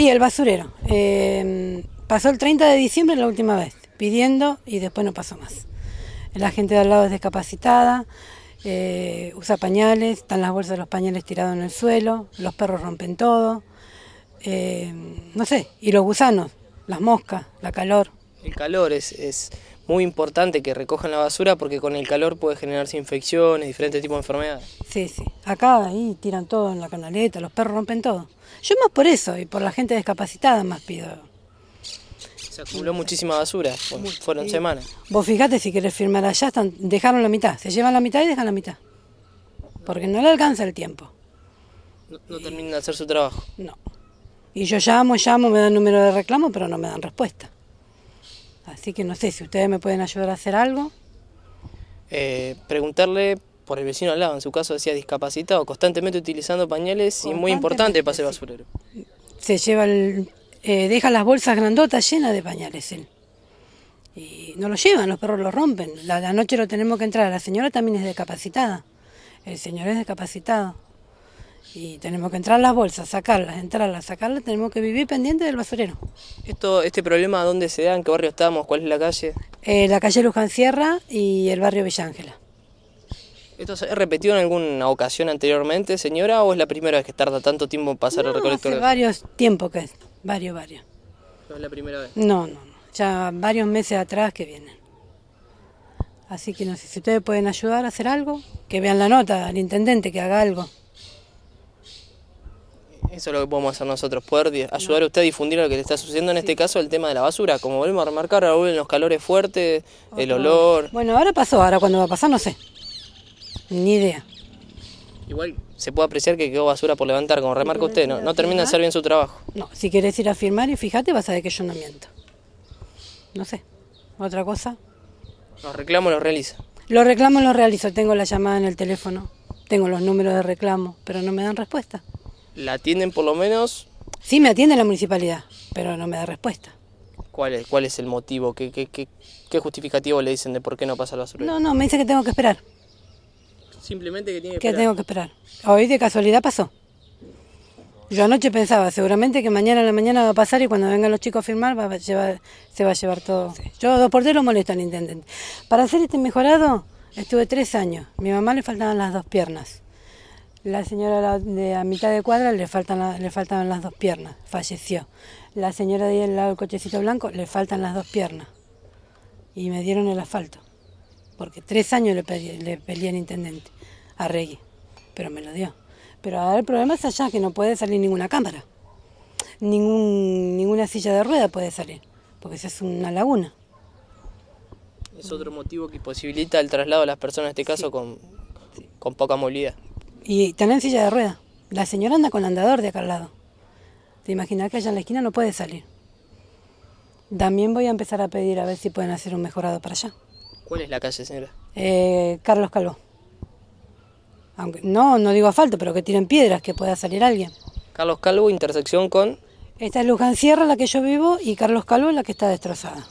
Y el basurero. Em, pasó el 30 de diciembre la última vez, pidiendo y después no pasó más. La gente de al lado es discapacitada, eh, usa pañales, están las bolsas de los pañales tirados en el suelo, los perros rompen todo, em, no sé, y los gusanos, las moscas, la calor. El calor es, es muy importante que recojan la basura porque con el calor puede generarse infecciones, diferentes tipos de enfermedades. Sí, sí. Acá ahí tiran todo en la canaleta, los perros rompen todo. Yo más por eso y por la gente discapacitada más pido. Se acumuló muchísima basura, fueron semanas. Vos fijate si querés firmar allá, están, dejaron la mitad, se llevan la mitad y dejan la mitad. Porque no le alcanza el tiempo. No, no terminan de hacer su trabajo. No. Y yo llamo, llamo, me dan número de reclamo, pero no me dan respuesta. Así que no sé si ustedes me pueden ayudar a hacer algo. Eh, preguntarle por el vecino al lado, en su caso decía discapacitado, constantemente utilizando pañales y muy importante para ser basurero. Se lleva eh, deja las bolsas grandotas llenas de pañales él. Y no lo llevan, los perros lo rompen. la noche lo tenemos que entrar. La señora también es discapacitada. El señor es discapacitado y tenemos que entrar las bolsas, sacarlas, entrarlas, sacarlas, tenemos que vivir pendiente del basurero. Esto, ¿Este problema dónde se da? ¿En qué barrio estamos? ¿Cuál es la calle? Eh, la calle Luján Sierra y el barrio Villángela. ¿Esto se ha repetido en alguna ocasión anteriormente, señora, o es la primera vez que tarda tanto tiempo pasar no, el recolector? Hace varios tiempos que es, varios, varios. ¿No es la primera vez? No, no, no, ya varios meses atrás que vienen. Así que no sé si ustedes pueden ayudar a hacer algo, que vean la nota al intendente, que haga algo. Eso es lo que podemos hacer nosotros, poder ayudar a usted a difundir lo que le está sucediendo, en este caso el tema de la basura. Como volvemos a remarcar, Raúl, los calores fuertes, el olor. Bueno, ahora pasó, ahora cuando va a pasar no sé. Ni idea. Igual se puede apreciar que quedó basura por levantar, como remarca usted, no, termina de hacer bien su trabajo. No, si quieres ir a firmar y fíjate, vas a ver que yo no miento. No sé. ¿Otra cosa? Los reclamos los realiza. Los reclamos los realizo, tengo la llamada en el teléfono, tengo los números de reclamo, pero no me dan respuesta. ¿La atienden por lo menos? Sí, me atiende la municipalidad, pero no me da respuesta. ¿Cuál es, cuál es el motivo? ¿Qué, qué, justificativo le dicen de por qué no pasa la basurero? No, no, me dice que tengo que esperar. Simplemente que tiene que, tengo que esperar. Hoy de casualidad pasó. Yo anoche pensaba, seguramente que mañana a la mañana va a pasar y cuando vengan los chicos a firmar va se va a llevar todo. Yo dos por tres lo molesto al intendente. Para hacer este mejorado estuve tres años. Mi mamá le faltaban las dos piernas. La señora de a mitad de cuadra le, faltan le faltaban las dos piernas, falleció. La señora de ahí al lado del cochecito blanco le faltan las dos piernas. Y me dieron el asfalto. Porque tres años le, peleé, le al intendente, a Reggie, pero me lo dio. Pero ahora el problema es allá, que no puede salir ninguna cámara. Ningún, ninguna silla de rueda puede salir, porque esa es una laguna. Es otro motivo que posibilita el traslado de las personas, en este caso, con, con poca movilidad. Y en silla de rueda. La señora anda con el andador de acá al lado. Te imaginas que allá en la esquina no puede salir. También voy a empezar a pedir a ver si pueden hacer un mejorado para allá. ¿Cuál es la calle, señora? Eh, Carlos Calvo. Aunque, no, no digo asfalto, pero que tiren piedras, que pueda salir alguien. Carlos Calvo, intersección con... Esta es Luján Sierra, la que yo vivo, y Carlos Calvo, la que está destrozada.